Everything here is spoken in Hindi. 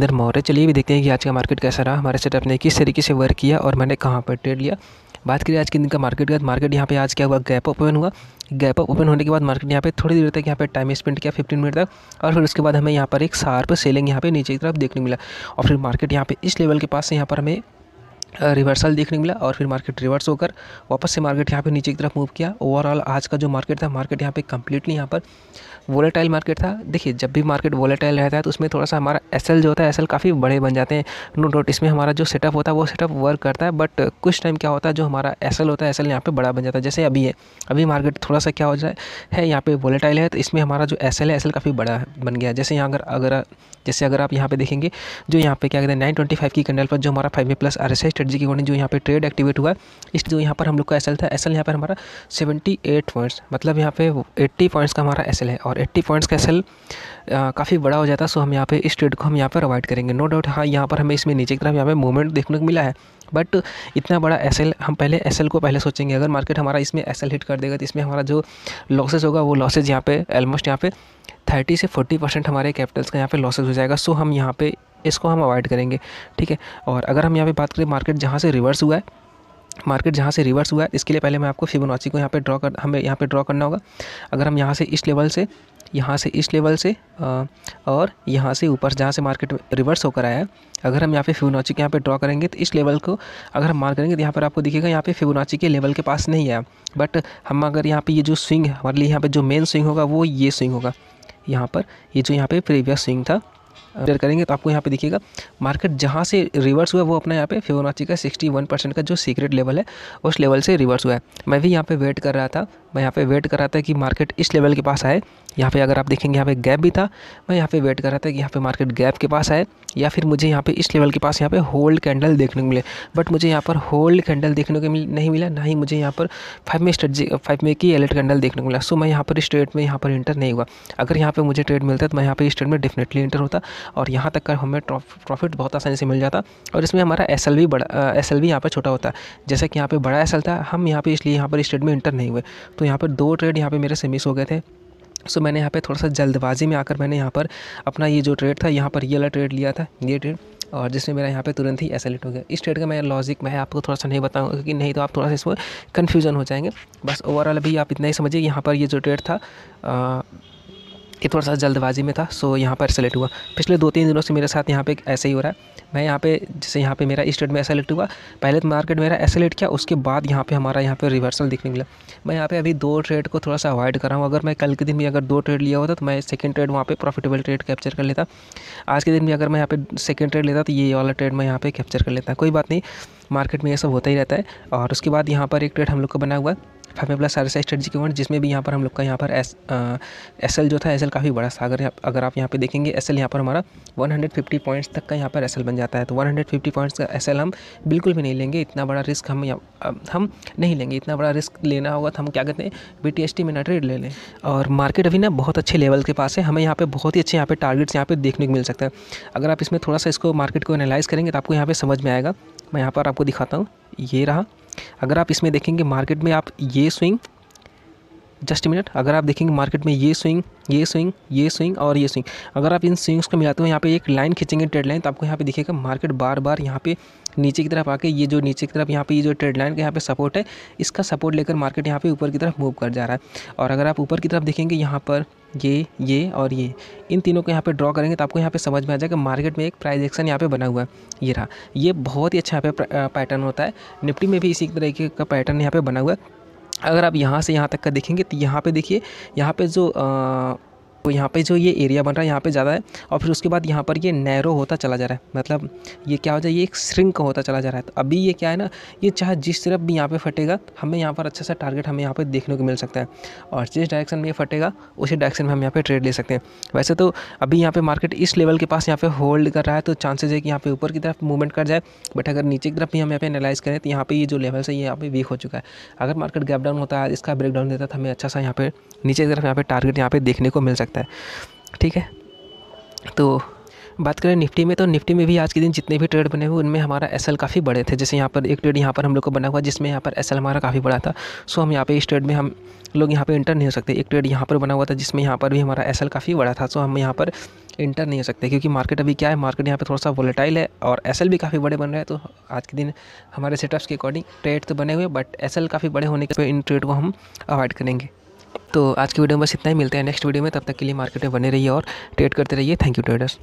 अंदर मौर्य चलिए भी देखते हैं कि आज का मार्केट कैसा रहा हमारे सेटअप ने किस तरीके से वर्क किया और मैंने कहाँ पर ट्रेड लिया बात करिए आज के दिन का मार्केट का मार्केट यहाँ पे आज क्या हुआ गैप ओपन हुआ गैप ओपन होने के बाद मार्केट यहाँ पे थोड़ी देर तक यहाँ पे टाइम स्पेंड किया 15 मिनट तक और फिर उसके बाद हमें यहाँ पर एक सार्प सेलिंग यहाँ पे नीचे की तरफ देखने मिला और फिर मार्केट यहाँ पे इस लेवल के पास से यहाँ पर हमें रिवर्सल देखने को मिला और फिर मार्केट रिवर्स होकर वापस से मार्केट यहाँ पे नीचे की तरफ मूव किया ओवरऑल आज का जो मार्केट था मार्केट यहाँ पे कम्प्लीटली यहाँ पर वोलेटाइल मार्केट था देखिए जब भी मार्केट वोलेटाइल रहता है तो उसमें थोड़ा सा हमारा एस जो होता है एस काफ़ी बड़े बन जाते हैं नो डाउट इसमें हमारा जो सेटअप होता है वो सेटअप वर्क करता है बट कुछ टाइम क्या होता है जो हमारा एस होता है एस यहाँ पर बड़ा बन जाता है जैसे अभी है अभी मार्केट थोड़ा सा क्या हो जाए है यहाँ पर वोलेटाइल है तो इसमें हमारा जो एस है एस काफ़ी बड़ा बन गया जैसे यहाँ अगर अगर जैसे अगर आप यहाँ पर देखेंगे जो यहाँ पर क्या कहते हैं नाइन की कैंडल पर जो हमारा फाइव प्लस आर स्ट्रेटजी के अकॉर्डिंग जो यहाँ पे ट्रेड एक्टिवेट हुआ है इस जो यहाँ पर हम लोग का एस था एस यहाँ पर हमारा सेवेंटी एट पॉइंट्स मतलब यहाँ पे एट्टी पॉइंट्स का हमारा एस है और एट्टी पॉइंट्स का एस काफ़ी बड़ा हो जाता है सो हम यहाँ पे इस ट्रेड को हम यहाँ पर अवॉइड करेंगे नो डाउट हाँ यहाँ पर हमें इसमें नीचे की तरफ यहाँ पर मूवमेंट देखने को मिला है बट इतना बड़ा एस हम पहले एस को पहले सोचेंगे अगर मार्केट हमारा इसमें एस हिट कर देगा तो इसमें हमारा जो लॉसेज होगा वो लॉसेज यहाँ पे ऑलमोस्ट यहाँ पे थर्टी से फोर्टी परसेंट हमारे कैपिटल्स का यहाँ पे लॉसेज हो जाएगा सो हम यहाँ पे इसको हम अवॉइड करेंगे ठीक है और अगर हम यहाँ पे बात करें मार्केट जहाँ से रिवर्स हुआ है मार्केट जहाँ से रिवर्स हुआ है इसके लिए पहले मैं आपको फिबोनाची को यहाँ पे ड्रॉ कर हमें यहाँ पे ड्रॉ करना होगा अगर हम यहाँ से इस लेवल से यहाँ से इस लेवल से और यहाँ से ऊपर जहाँ से मार्केट रिवर्स होकर आया है अगर हम यहाँ पे फिबोनाची के यहाँ पे ड्रॉ करेंगे तो इस लेवल को अगर हम मार करेंगे तो यहाँ पर आपको दिखेगा यहाँ पे फिबोनाची के लेवल के पास नहीं आया बट हम अगर यहाँ पे ये जो स्विंग हमारे लिए यहाँ पे जो मेन स्विंग होगा वो ये स्विंग होगा यहाँ पर ये जो यहाँ पे प्रीवियस स्विंग था शेयर करेंगे तो आपको यहाँ पे देखिएगा मार्केट जहाँ से रिवर्स हुआ वो अपना यहाँ पे फेवनाची का 61 परसेंट का जो सीक्रेट लेवल है उस लेवल से रिवर्स हुआ है मैं भी यहाँ पे वेट कर रहा था मैं यहाँ पे वेट कर रहा था कि मार्केट इस लेवल के पास आए यहाँ पे अगर आप देखेंगे यहाँ पे गैप भी था मैं यहाँ पे वेट कर रहा था कि यहाँ पे मार्केट गैप के पास आए या फिर मुझे यहाँ पे इस लेवल के पास यहाँ पे होल्ड कैंडल देखने को मिले बट मुझे यहाँ पर होल्ड कैंडल देखने को नहीं मिला ना ही मुझे यहाँ पर फाइव में स्ट्रेटी फाइव में की एलर्ट कैंडल देखने को मिला सो मैं यहाँ पर इस ट्रेड में यहाँ पर इंटर नहीं हुआ अगर यहाँ पर मुझे ट्रेड मिलता तो मैं यहाँ पर इस ट्रेड में डेफिनेटली इंटर होता और यहाँ तक का हमें प्रॉफिट बहुत आसानी से मिल जाता और इसमें हमारा एस एल बड़ा एस एल यहाँ पर छोटा होता जैसे कि यहाँ पर बड़ा एस था हम यहाँ पर इसलिए यहाँ पर इस ट्रेड में इंटर नहीं हुए तो यहाँ पर दो ट्रेड यहाँ पर मेरे से मिस हो गए थे सो so, मैंने यहाँ पे थोड़ा सा जल्दबाजी में आकर मैंने यहाँ पर अपना ये जो ट्रेड था यहाँ पर ये वाला ट्रेड लिया था ये ट्रेड और जिसमें मेरा यहाँ पे तुरंत ही एसलेट हो गया इस ट्रेड का मैं लॉजिक मैं आपको थोड़ा सा नहीं बताऊँगा क्योंकि नहीं तो आप थोड़ा सा इसमें कन्फ्यूजन हो जाएंगे बस ओवरऑल अभी आप इतना ही समझिए यहाँ पर ये जो ट्रेड था आ, ये थोड़ा सा जल्दबाजी में था सो यहाँ पर सेलेक्ट हुआ पिछले दो तीन दिनों से मेरे साथ यहाँ पे ऐसे ही हो रहा है मैं यहाँ पे जैसे यहाँ पे मेरा स्टेट में सेलेक्ट हुआ पहले तो मार्केट मेरा सेलेक्ट किया उसके बाद यहाँ पे हमारा यहाँ पे रिवर्सल दिखने मिला मैं यहाँ पे अभी दो ट्रेड को थोड़ा सा अवॉइड कर रहा हूँ अगर मैं कल के दिन भी अगर दो ट्रेड लिया होता तो मैं सेकेंड ट्रेड वहाँ पर प्रॉफिटेबल ट्रेड कैप्चर कर लेता आज के दिन भी अगर मैं यहाँ पे सेकेंड ट्रेड लेता तो ये वाला ट्रेड मैं यहाँ पर कैप्चर कर लेता कोई बात नहीं मार्केट में ये सब होता ही रहता है और उसके बाद यहाँ पर एक ट्रेड हम लोग को बना हुआ है five plus R S I strategy के वन जिसमें भी यहाँ पर हम लोग का यहाँ पर एस एस एल जो था एस एल काफ़ी बड़ा था अगर अगर आप यहाँ पे देखेंगे एस एल यहाँ पर हमारा 150 पॉइंट्स तक का यहाँ पर एस एल बन जाता है तो 150 पॉइंट्स का एस एल हम बिल्कुल भी नहीं लेंगे इतना बड़ा रिस्क हम हम नहीं लेंगे इतना बड़ा रिस्क लेना होगा तो हम क्या कहते हैं बी टी एस टी में ट्रेड ले लें और मार्केट अभी ना बहुत अच्छे लेवल के पास है हमें यहाँ पर बहुत ही अच्छे यहाँ पर टारगेट्स यहाँ पर देखने को मिल सकता है अगर आप इसमें थोड़ा सा इसको मार्केट को एनालाइज़ करेंगे तो आपको यहाँ पर समझ में आएगा मैं यहाँ पर आपको दिखाता हूँ ये रहा अगर आप इसमें देखेंगे मार्केट में आप ये स्विंग जस्ट मिनट अगर आप देखेंगे मार्केट में ये स्विंग ये स्विंग ये स्विंग और ये स्विंग अगर आप इन स्विंग्स को मिलाते हो यहाँ पे एक लाइन खींचेंगे ट्रेड लाइन तो आपको यहाँ पे दिखेगा मार्केट बार बार यहाँ पे नीचे की तरफ आके ये जो नीचे की तरफ यहाँ पे ये जो ट्रेड लाइन का यहाँ पे सपोर्ट है इसका सपोर्ट लेकर मार्केट यहाँ पे ऊपर की तरफ मूव कर जा रहा है और अगर आप ऊपर की तरफ देखेंगे यहाँ पर ये ये और ये इन तीनों को यहाँ पे ड्रॉ करेंगे तो आपको यहाँ पे समझ में आ जाएगा मार्केट में एक प्राइस एक्शन यहाँ पे बना हुआ है ये रहा ये बहुत ही अच्छा यहाँ पे पैटर्न होता है निफ्टी में भी इसी तरीके का पैटर्न यहाँ पे बना हुआ है अगर आप यहाँ से यहाँ तक का देखेंगे तो यहाँ पे देखिए यहाँ पे जो आ, तो यहाँ पे जो ये एरिया बन रहा है यहाँ पे ज़्यादा है और फिर उसके बाद यहाँ पर ये नैरो होता चला जा रहा है मतलब ये क्या हो जाए ये एक श्रिंक होता चला जा रहा है तो अभी ये क्या है ना ये चाहे जिस तरफ भी यहाँ पे फटेगा हमें यहाँ पर अच्छा सा टारगेट हमें यहाँ पर देखने को मिल सकता है और जिस डायरेक्शन में ये फटेगा उसी डायरेक्शन में हम यहाँ पर ट्रेड ले सकते हैं वैसे तो अभी यहाँ पर मार्केट इस लेवल के पास यहाँ पर होल्ड कर रहा है तो चांसेज है कि यहाँ पर ऊपर की तरफ मूवमेंट कर जाए बट अगर नीचे की तरफ भी हम यहाँ पर एनालाइज करें तो यहाँ पर ये जो लेवल्स है ये यहाँ पर वीक हो चुका है अगर मार्केट गैप डाउन होता है इसका ब्रेक डाउन देता तो हमें अच्छा सा यहाँ पर नीचे की तरफ यहाँ पर टारगेट यहाँ पर देखने को मिल सकता है सकता है ठीक है तो बात करें निफ्टी में तो निफ्टी में भी आज के दिन जितने भी ट्रेड बने हुए उनमें हमारा एस काफ़ी बड़े थे जैसे यहाँ पर एक ट्रेड यहाँ पर हम लोग को बना हुआ जिसमें यहाँ पर एस हमारा काफ़ी बड़ा था सो हम यहाँ पे इस ट्रेड में हम लोग यहाँ पे इंटर नहीं हो सकते एक ट्रेड यहाँ पर बना हुआ था जिसमें यहाँ पर भी हमारा एस काफ़ी बड़ा था सो हम यहाँ पर इंटर नहीं हो सकते क्योंकि मार्केट अभी क्या है मार्केट यहाँ पर थोड़ा सा वोलेटाइल है और एस भी काफ़ी बड़े बन रहे हैं तो आज के दिन हमारे सेटअप्स के अकॉर्डिंग ट्रेड तो बने हुए बट एस काफ़ी बड़े होने के इन ट्रेड को हम अवॉइड करेंगे तो आज की वीडियो में बस इतना ही मिलते हैं नेक्स्ट वीडियो में तब तक के लिए मार्केट में बने रहिए और ट्रेड करते रहिए थैंक यू ट्रेडर्स